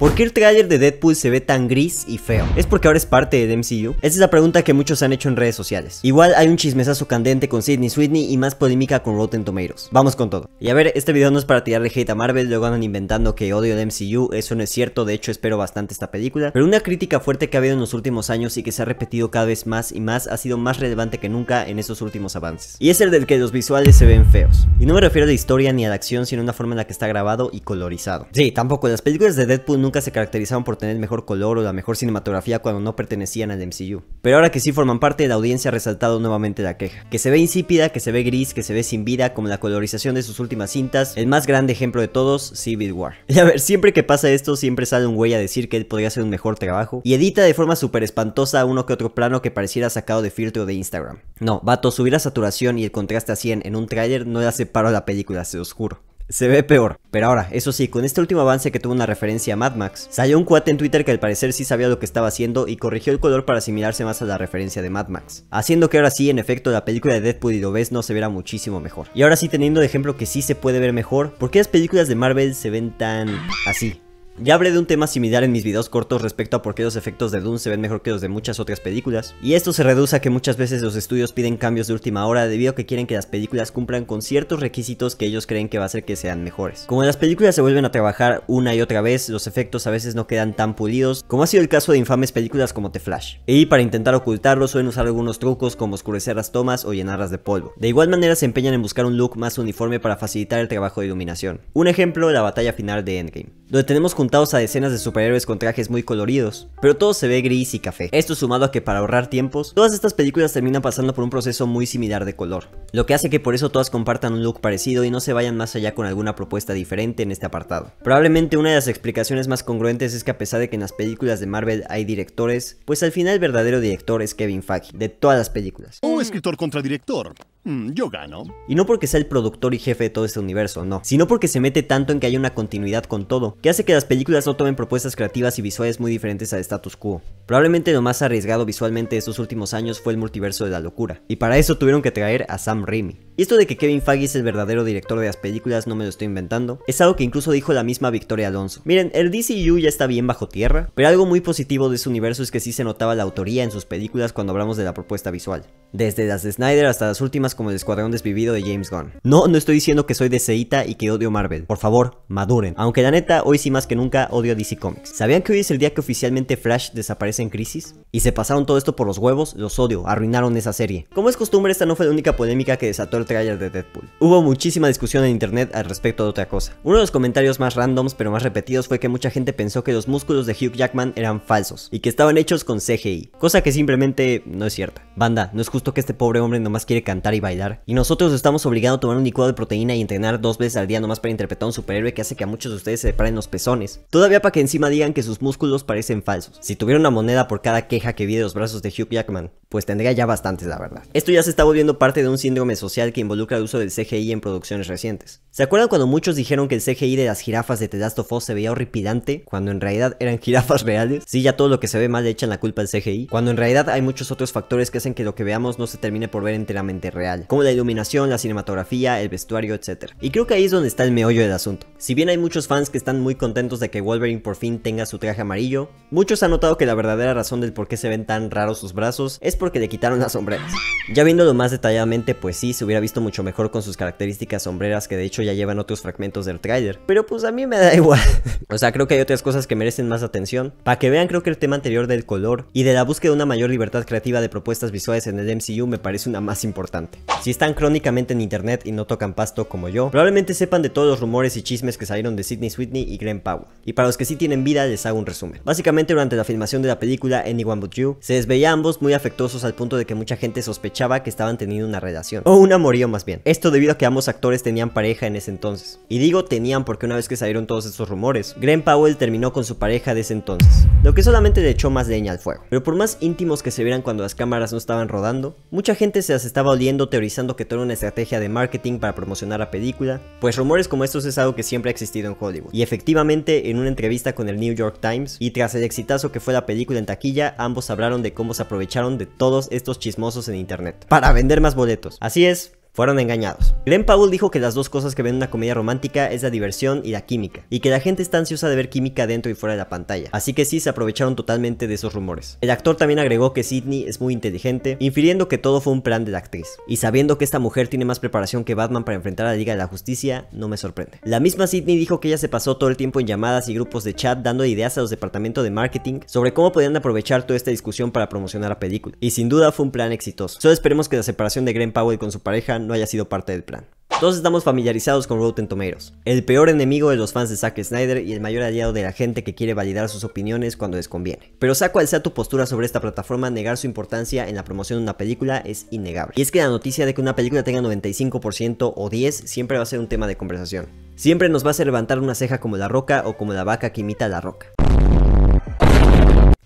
¿Por qué el tráiler de Deadpool se ve tan gris y feo? ¿Es porque ahora es parte de MCU? Esa es la pregunta que muchos han hecho en redes sociales. Igual hay un chismesazo candente con Sidney Sweeney y más polémica con Rotten Tomatoes. Vamos con todo. Y a ver, este video no es para tirarle hate a Marvel, luego andan inventando que odio de MCU, eso no es cierto, de hecho espero bastante esta película. Pero una crítica fuerte que ha habido en los últimos años y que se ha repetido cada vez más y más ha sido más relevante que nunca en esos últimos avances. Y es el del que los visuales se ven feos. Y no me refiero a la historia ni a la acción, sino a una forma en la que está grabado y colorizado. Sí, tampoco, las películas de Deadpool nunca nunca se caracterizaban por tener el mejor color o la mejor cinematografía cuando no pertenecían al MCU. Pero ahora que sí forman parte de la audiencia ha resaltado nuevamente la queja. Que se ve insípida, que se ve gris, que se ve sin vida, como la colorización de sus últimas cintas, el más grande ejemplo de todos, Civil War. Y a ver, siempre que pasa esto, siempre sale un güey a decir que él podría hacer un mejor trabajo, y edita de forma súper espantosa uno que otro plano que pareciera sacado de filtro de Instagram. No, vato, subir la saturación y el contraste a 100 en un tráiler no le hace paro a la película, se os juro. Se ve peor. Pero ahora, eso sí, con este último avance que tuvo una referencia a Mad Max, salió un cuate en Twitter que al parecer sí sabía lo que estaba haciendo y corrigió el color para asimilarse más a la referencia de Mad Max, haciendo que ahora sí, en efecto, la película de Deadpool y Doves no se viera muchísimo mejor. Y ahora sí, teniendo de ejemplo que sí se puede ver mejor, ¿por qué las películas de Marvel se ven tan así? Ya hablé de un tema similar en mis videos cortos respecto a por qué los efectos de Dune se ven mejor que los de muchas otras películas, y esto se reduce a que muchas veces los estudios piden cambios de última hora debido a que quieren que las películas cumplan con ciertos requisitos que ellos creen que va a hacer que sean mejores. Como las películas se vuelven a trabajar una y otra vez, los efectos a veces no quedan tan pulidos, como ha sido el caso de infames películas como The Flash. Y para intentar ocultarlo suelen usar algunos trucos como oscurecer las tomas o llenarlas de polvo. De igual manera se empeñan en buscar un look más uniforme para facilitar el trabajo de iluminación. Un ejemplo, la batalla final de Endgame, donde tenemos junto a decenas de superhéroes con trajes muy coloridos, pero todo se ve gris y café. Esto sumado a que para ahorrar tiempos, todas estas películas terminan pasando por un proceso muy similar de color, lo que hace que por eso todas compartan un look parecido y no se vayan más allá con alguna propuesta diferente en este apartado. Probablemente una de las explicaciones más congruentes es que a pesar de que en las películas de Marvel hay directores, pues al final el verdadero director es Kevin Feige, de todas las películas. Un escritor contra director. Mm, yo gano. Y no porque sea el productor y jefe de todo este universo, no, sino porque se mete tanto en que haya una continuidad con todo, que hace que las películas no tomen propuestas creativas y visuales muy diferentes al status quo. Probablemente lo más arriesgado visualmente de estos últimos años fue el multiverso de la locura, y para eso tuvieron que traer a Sam Raimi. Y esto de que Kevin Feige es el verdadero director de las películas no me lo estoy inventando, es algo que incluso dijo la misma Victoria Alonso. Miren, el DCU ya está bien bajo tierra, pero algo muy positivo de ese universo es que sí se notaba la autoría en sus películas cuando hablamos de la propuesta visual. Desde las de Snyder hasta las últimas como El Escuadrón Desvivido de James Gunn. No, no estoy diciendo que soy deseita y que odio Marvel. Por favor, maduren. Aunque la neta, hoy sí más que nunca odio a DC Comics. ¿Sabían que hoy es el día que oficialmente Flash desaparece en crisis? Y se pasaron todo esto por los huevos, los odio, arruinaron esa serie. Como es costumbre, esta no fue la única polémica que desató el trailer de Deadpool. Hubo muchísima discusión en internet al respecto de otra cosa. Uno de los comentarios más randoms pero más repetidos fue que mucha gente pensó que los músculos de Hugh Jackman eran falsos y que estaban hechos con CGI, cosa que simplemente no es cierta. Banda, no es justo que este pobre hombre nomás quiere cantar y bailar. Y nosotros estamos obligados a tomar un licuado de proteína y entrenar dos veces al día nomás para interpretar a un superhéroe que hace que a muchos de ustedes se separen los pezones. Todavía para que encima digan que sus músculos parecen falsos. Si tuviera una moneda por cada queja que vi de los brazos de Hugh Jackman, pues tendría ya bastantes la verdad. Esto ya se está volviendo parte de un síndrome social que involucra el uso del CGI en producciones recientes. ¿Se acuerdan cuando muchos dijeron que el CGI de las jirafas de The Last of se veía horripilante cuando en realidad eran jirafas reales? Sí, ya todo lo que se ve mal le echan la culpa al CGI, cuando en realidad hay muchos otros factores que hacen que lo que veamos no se termine por ver enteramente real como la iluminación, la cinematografía, el vestuario, etc. Y creo que ahí es donde está el meollo del asunto. Si bien hay muchos fans que están muy contentos de que Wolverine por fin tenga su traje amarillo, muchos han notado que la verdadera razón del por qué se ven tan raros sus brazos es porque le quitaron las sombreras. Ya viéndolo más detalladamente, pues sí, se hubiera visto mucho mejor con sus características sombreras que de hecho ya llevan otros fragmentos del tráiler, pero pues a mí me da igual. o sea, creo que hay otras cosas que merecen más atención. Para que vean, creo que el tema anterior del color y de la búsqueda de una mayor libertad creativa de propuestas visuales en el MCU me parece una más importante. Si están crónicamente en internet y no tocan pasto como yo, probablemente sepan de todos los rumores y chismes que salieron de Sidney Sweetney y Graham Powell. Y para los que sí tienen vida, les hago un resumen. Básicamente, durante la filmación de la película Anyone But You, se les veía ambos muy afectuosos al punto de que mucha gente sospechaba que estaban teniendo una relación, o una amorío más bien. Esto debido a que ambos actores tenían pareja en ese entonces. Y digo tenían porque una vez que salieron todos estos rumores, Graham Powell terminó con su pareja de ese entonces, lo que solamente le echó más leña al fuego. Pero por más íntimos que se vieran cuando las cámaras no estaban rodando, mucha gente se las estaba oliendo teorizando que todo era una estrategia de marketing para promocionar la película, pues rumores como estos es algo que siempre ha existido en Hollywood. Y efectivamente, en una entrevista con el New York Times, y tras el exitazo que fue la película en taquilla, ambos hablaron de cómo se aprovecharon de todos estos chismosos en internet para vender más boletos. Así es, fueron engañados. Glenn Powell dijo que las dos cosas que ven una comedia romántica es la diversión y la química, y que la gente está ansiosa de ver química dentro y fuera de la pantalla, así que sí se aprovecharon totalmente de esos rumores. El actor también agregó que Sidney es muy inteligente, infiriendo que todo fue un plan de la actriz, y sabiendo que esta mujer tiene más preparación que Batman para enfrentar a la Liga de la Justicia, no me sorprende. La misma Sidney dijo que ella se pasó todo el tiempo en llamadas y grupos de chat dando ideas a los departamentos de marketing sobre cómo podían aprovechar toda esta discusión para promocionar la película, y sin duda fue un plan exitoso. Solo esperemos que la separación de Glenn Powell con su pareja no no haya sido parte del plan. Todos estamos familiarizados con Rotten Tomatoes, el peor enemigo de los fans de Zack Snyder y el mayor aliado de la gente que quiere validar sus opiniones cuando les conviene. Pero sea cual sea tu postura sobre esta plataforma, negar su importancia en la promoción de una película es innegable. Y es que la noticia de que una película tenga 95% o 10 siempre va a ser un tema de conversación. Siempre nos va a hacer levantar una ceja como la roca o como la vaca que imita a la roca.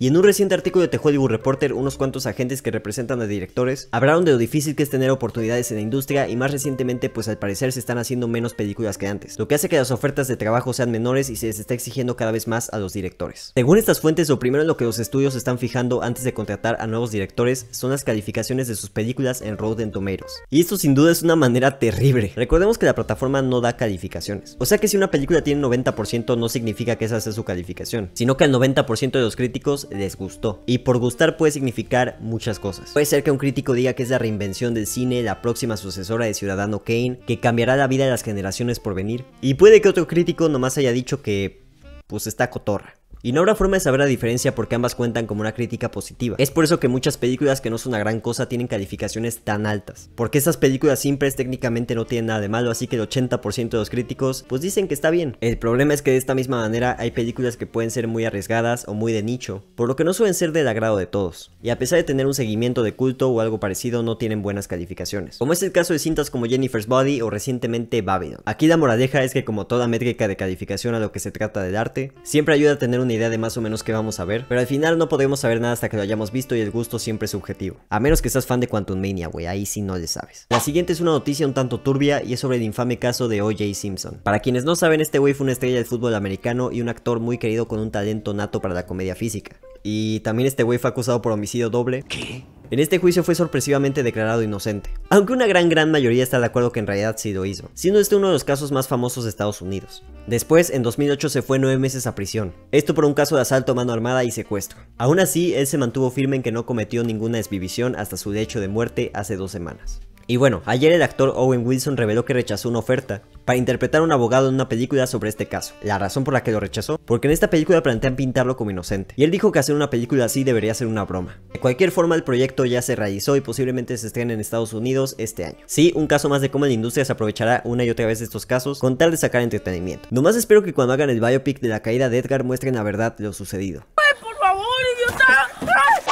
Y en un reciente artículo de The Hollywood Reporter, unos cuantos agentes que representan a directores hablaron de lo difícil que es tener oportunidades en la industria y más recientemente pues al parecer se están haciendo menos películas que antes, lo que hace que las ofertas de trabajo sean menores y se les está exigiendo cada vez más a los directores. Según estas fuentes, lo primero en lo que los estudios están fijando antes de contratar a nuevos directores son las calificaciones de sus películas en Rotten Tomatoes. Y esto sin duda es una manera terrible. Recordemos que la plataforma no da calificaciones. O sea que si una película tiene 90% no significa que esa sea su calificación, sino que el 90% de los críticos les gustó. Y por gustar puede significar muchas cosas. Puede ser que un crítico diga que es la reinvención del cine, la próxima sucesora de Ciudadano Kane, que cambiará la vida de las generaciones por venir. Y puede que otro crítico nomás haya dicho que pues está cotorra y no habrá forma de saber la diferencia porque ambas cuentan como una crítica positiva. Es por eso que muchas películas que no son una gran cosa tienen calificaciones tan altas, porque estas películas simples técnicamente no tienen nada de malo, así que el 80% de los críticos pues dicen que está bien. El problema es que de esta misma manera hay películas que pueden ser muy arriesgadas o muy de nicho, por lo que no suelen ser del agrado de todos, y a pesar de tener un seguimiento de culto o algo parecido no tienen buenas calificaciones, como es el caso de cintas como Jennifer's Body o recientemente Babylon. Aquí la moraleja es que como toda métrica de calificación a lo que se trata del arte, siempre ayuda a tener una idea de más o menos qué vamos a ver, pero al final no podemos saber nada hasta que lo hayamos visto y el gusto siempre es subjetivo. A menos que seas fan de Quantum Mania, güey, ahí sí no le sabes. La siguiente es una noticia un tanto turbia y es sobre el infame caso de O.J. Simpson. Para quienes no saben, este güey fue una estrella del fútbol americano y un actor muy querido con un talento nato para la comedia física. Y también este güey fue acusado por homicidio doble. ¿Qué? En este juicio fue sorpresivamente declarado inocente, aunque una gran gran mayoría está de acuerdo que en realidad sí lo hizo, siendo este uno de los casos más famosos de Estados Unidos. Después, en 2008 se fue nueve meses a prisión, esto por un caso de asalto a mano armada y secuestro. Aún así, él se mantuvo firme en que no cometió ninguna desvivisión hasta su derecho de muerte hace dos semanas. Y bueno, ayer el actor Owen Wilson reveló que rechazó una oferta para interpretar a un abogado en una película sobre este caso. La razón por la que lo rechazó, porque en esta película plantean pintarlo como inocente. Y él dijo que hacer una película así debería ser una broma. De cualquier forma, el proyecto ya se realizó y posiblemente se estrene en Estados Unidos este año. Sí, un caso más de cómo la industria se aprovechará una y otra vez de estos casos con tal de sacar entretenimiento. Nomás espero que cuando hagan el biopic de la caída de Edgar muestren la verdad de lo sucedido.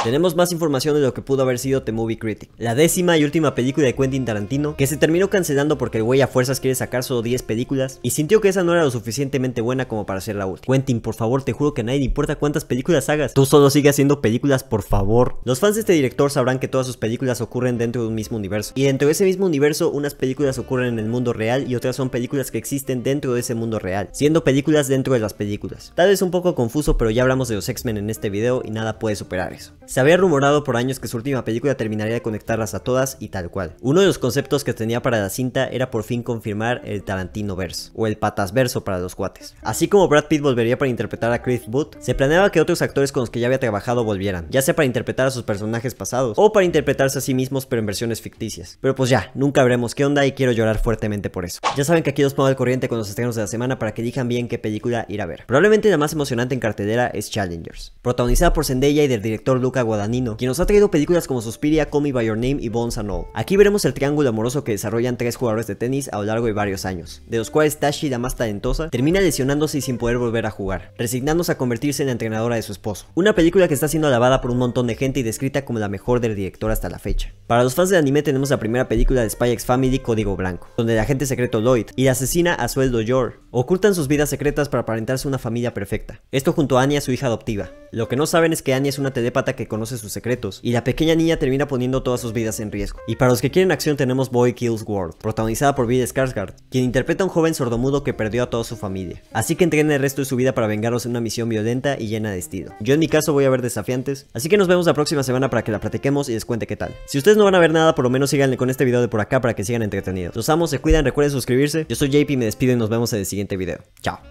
Tenemos más información de lo que pudo haber sido The Movie Critic, la décima y última película de Quentin Tarantino, que se terminó cancelando porque el güey a fuerzas quiere sacar solo 10 películas y sintió que esa no era lo suficientemente buena como para ser la última. Quentin, por favor, te juro que a nadie le importa cuántas películas hagas, tú solo sigue haciendo películas, por favor. Los fans de este director sabrán que todas sus películas ocurren dentro de un mismo universo, y dentro de ese mismo universo, unas películas ocurren en el mundo real y otras son películas que existen dentro de ese mundo real, siendo películas dentro de las películas. Tal vez un poco confuso, pero ya hablamos de los X-Men en este video y nada puede superar eso. Se había rumorado por años que su última película terminaría de conectarlas a todas y tal cual. Uno de los conceptos que tenía para la cinta era por fin confirmar el Tarantino verso, o el patas verso para los cuates. Así como Brad Pitt volvería para interpretar a Chris Booth, se planeaba que otros actores con los que ya había trabajado volvieran, ya sea para interpretar a sus personajes pasados, o para interpretarse a sí mismos pero en versiones ficticias. Pero pues ya, nunca veremos qué onda y quiero llorar fuertemente por eso. Ya saben que aquí los pongo al corriente con los estrenos de la semana para que digan bien qué película ir a ver. Probablemente la más emocionante en cartelera es Challengers, protagonizada por Zendaya y del director Lucas. Guadagnino, quien nos ha traído películas como Suspiria, Call By Your Name y Bones and All. Aquí veremos el triángulo amoroso que desarrollan tres jugadores de tenis a lo largo de varios años, de los cuales Tashi, la más talentosa, termina lesionándose y sin poder volver a jugar, resignándose a convertirse en la entrenadora de su esposo. Una película que está siendo alabada por un montón de gente y descrita como la mejor del director hasta la fecha. Para los fans de anime tenemos la primera película de Spy X Family, Código Blanco, donde el agente secreto Lloyd y la asesina a sueldo Yor ocultan sus vidas secretas para aparentarse una familia perfecta. Esto junto a Anya, su hija adoptiva. Lo que no saben es que Anya es una telépata que conoce sus secretos, y la pequeña niña termina poniendo todas sus vidas en riesgo. Y para los que quieren acción tenemos Boy Kills World, protagonizada por Bill Skarsgård, quien interpreta a un joven sordomudo que perdió a toda su familia. Así que entrena el resto de su vida para vengarlos en una misión violenta y llena de estilo. Yo en mi caso voy a ver desafiantes, así que nos vemos la próxima semana para que la platiquemos y les cuente qué tal. Si ustedes no van a ver nada, por lo menos síganle con este video de por acá para que sigan entretenidos. Los amo, se cuidan, recuerden suscribirse. Yo soy JP, me despido y nos vemos en el siguiente video. Chao.